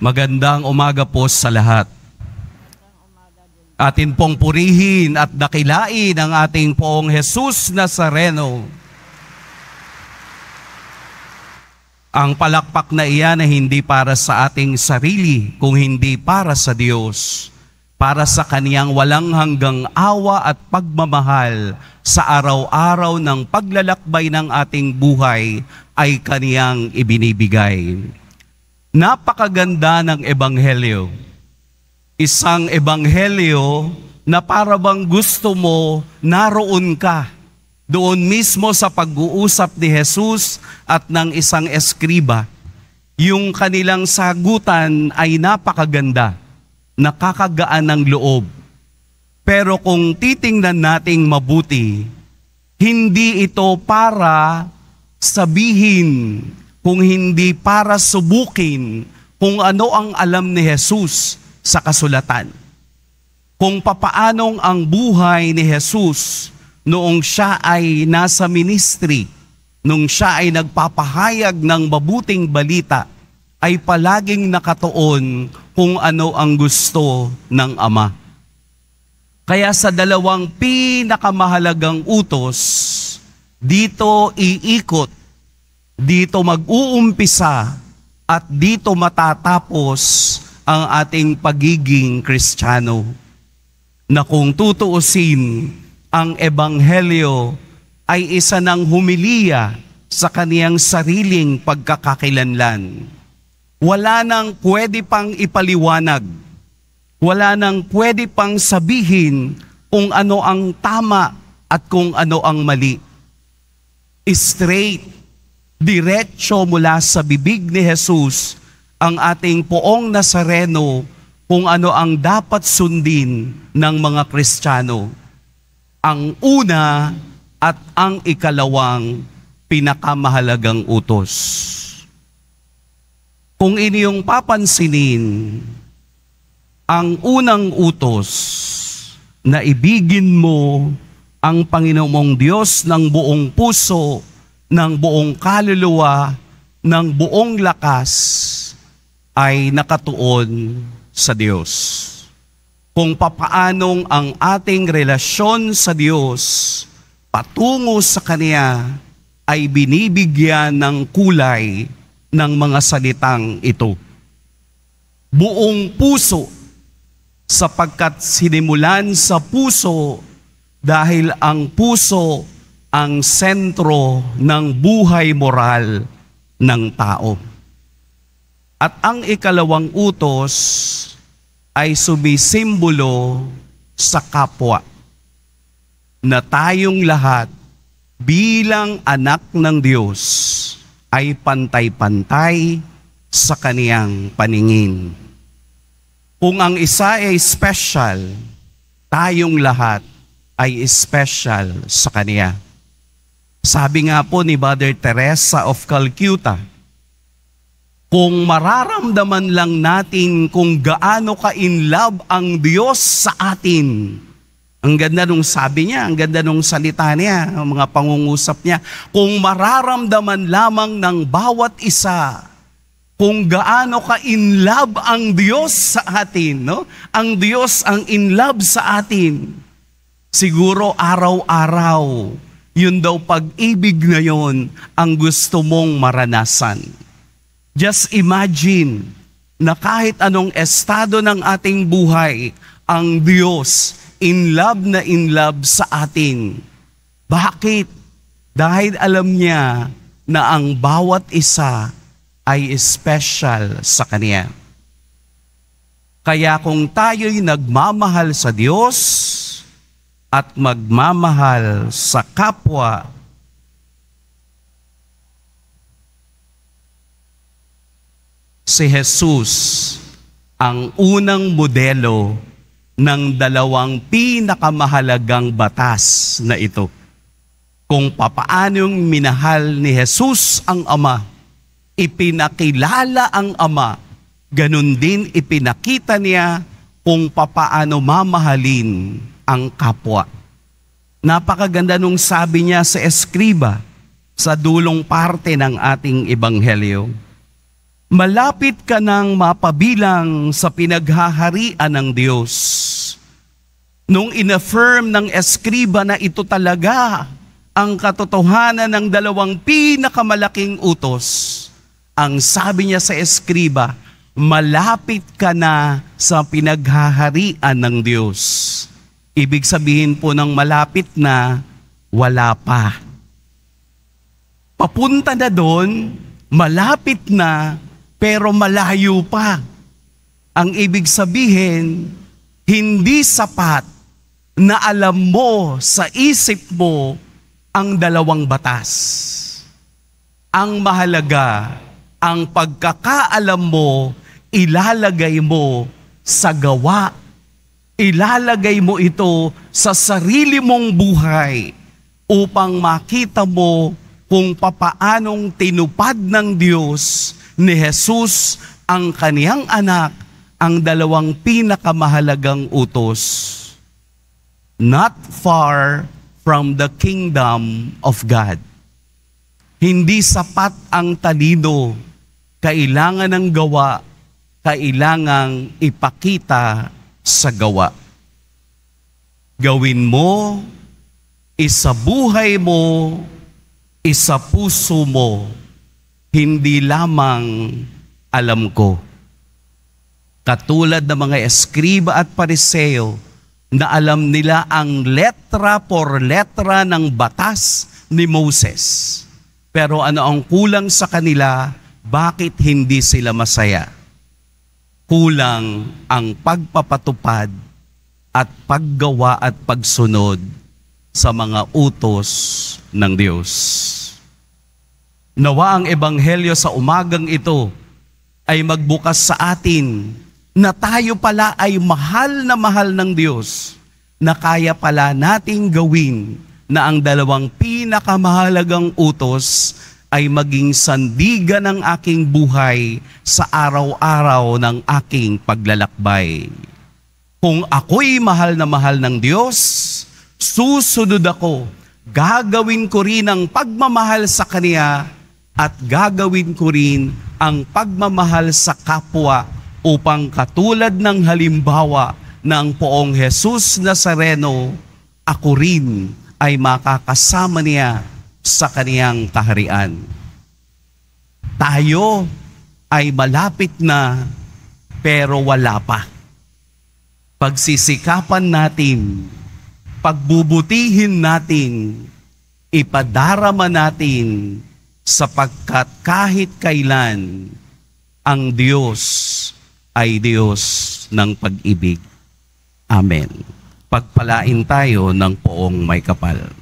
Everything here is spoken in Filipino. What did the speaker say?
Magandang umaga po sa lahat. Atin pong purihin at dakilain ang ating poong Jesus Nazareno. Ang palakpak na iyan ay hindi para sa ating sarili, kung hindi para sa Diyos. Para sa kaniyang walang hanggang awa at pagmamahal sa araw-araw ng paglalakbay ng ating buhay ay kaniyang ibinibigay. Napakaganda ng ebanghelyo. Isang ebanghelyo na para bang gusto mo naroon ka doon mismo sa pag-uusap ni Jesus at ng isang eskriba. Yung kanilang sagutan ay napakaganda, nakakagaan ng loob. Pero kung titingnan nating mabuti, hindi ito para sabihin kung hindi para subukin kung ano ang alam ni Jesus sa kasulatan. Kung papaanong ang buhay ni Jesus noong siya ay nasa ministry, nung siya ay nagpapahayag ng mabuting balita, ay palaging nakatuon kung ano ang gusto ng Ama. Kaya sa dalawang pinakamahalagang utos, dito iikot dito mag-uumpisa at dito matatapos ang ating pagiging Kristiyano. Na kung tutuusin, ang Ebanghelyo ay isa ng humiliya sa kaniyang sariling pagkakakilanlan. Wala nang pwede pang ipaliwanag. Wala nang pwede pang sabihin kung ano ang tama at kung ano ang mali. Straight diretso mula sa bibig ni Jesus ang ating poong Nazareno kung ano ang dapat sundin ng mga Kristiyano. Ang una at ang ikalawang pinakamahalagang utos. Kung iniyong papansinin, ang unang utos na ibigin mo ang Panginoong Diyos ng buong puso ng buong kaluluwa, ng buong lakas ay nakatuon sa Diyos. Kung papaanong ang ating relasyon sa Diyos patungo sa Kanya ay binibigyan ng kulay ng mga salitang ito. Buong puso sapagkat sinimulan sa puso dahil ang puso ang sentro ng buhay moral ng tao. At ang ikalawang utos ay sumisimbolo sa kapwa na tayong lahat bilang anak ng Diyos ay pantay-pantay sa kaniyang paningin. Kung ang isa ay special, tayong lahat ay special sa Kaniya. Sabi nga po ni Mother Teresa of Calcutta, kung mararamdaman lang natin kung gaano ka in love ang Diyos sa atin. Ang ganda nung sabi niya, ang ganda nung salita niya, ang mga pangungusap niya. Kung mararamdaman lamang ng bawat isa kung gaano ka in love ang Diyos sa atin, no? Ang Diyos ang in love sa atin. Siguro araw-araw yun daw pag-ibig na yon ang gusto mong maranasan. Just imagine na kahit anong estado ng ating buhay, ang Diyos in love na in love sa atin. Bakit? Dahil alam niya na ang bawat isa ay special sa Kanya. Kaya kung tayo'y nagmamahal sa Diyos, at magmamahal sa kapwa si Jesus ang unang modelo ng dalawang pinakamahalagang batas na ito. Kung papaano yung minahal ni Jesus ang Ama, ipinakilala ang Ama, ganun din ipinakita niya kung papaano mamahalin ang kapwa. Napakaganda nung sabi niya sa Eskriba sa dulong parte ng ating ebanghelyo. Malapit ka nang mapabilang sa pinaghaharian ng Diyos. Nung inaffirm ng Eskriba na ito talaga ang katotohanan ng dalawang pinakamalaking utos, ang sabi niya sa Eskriba, malapit ka na sa pinaghaharian ng Diyos. Ibig sabihin po ng malapit na wala pa. Papunta na doon, malapit na, pero malayo pa. Ang ibig sabihin, hindi sapat na alam mo sa isip mo ang dalawang batas. Ang mahalaga, ang pagkakaalam mo, ilalagay mo sa gawa ilalagay mo ito sa sarili mong buhay upang makita mo kung papaanong tinupad ng Diyos ni Jesus ang kaniyang anak ang dalawang pinakamahalagang utos. Not far from the kingdom of God. Hindi sapat ang talino, kailangan ng gawa, kailangang ipakita sa gawa. Gawin mo, isa buhay mo, isa puso mo, hindi lamang alam ko. Katulad ng mga eskriba at pariseo na alam nila ang letra por letra ng batas ni Moses. Pero ano ang kulang sa kanila? Bakit hindi sila masaya? kulang ang pagpapatupad at paggawa at pagsunod sa mga utos ng Diyos. Nawa ang Ebanghelyo sa umagang ito ay magbukas sa atin na tayo pala ay mahal na mahal ng Diyos na kaya pala nating gawin na ang dalawang pinakamahalagang utos ay maging sandigan ng aking buhay sa araw-araw ng aking paglalakbay. Kung ako'y mahal na mahal ng Diyos, susunod ako. Gagawin ko rin ang pagmamahal sa Kanya at gagawin ko rin ang pagmamahal sa kapwa upang katulad ng halimbawa ng poong Jesus Nazareno, ako rin ay makakasama niya sa kaniyang kaharian. Tayo ay malapit na pero wala pa. Pagsisikapan natin, pagbubutihin natin, ipadarama natin sapagkat kahit kailan ang Diyos ay Diyos ng pag-ibig. Amen. Pagpalain tayo ng poong may kapal.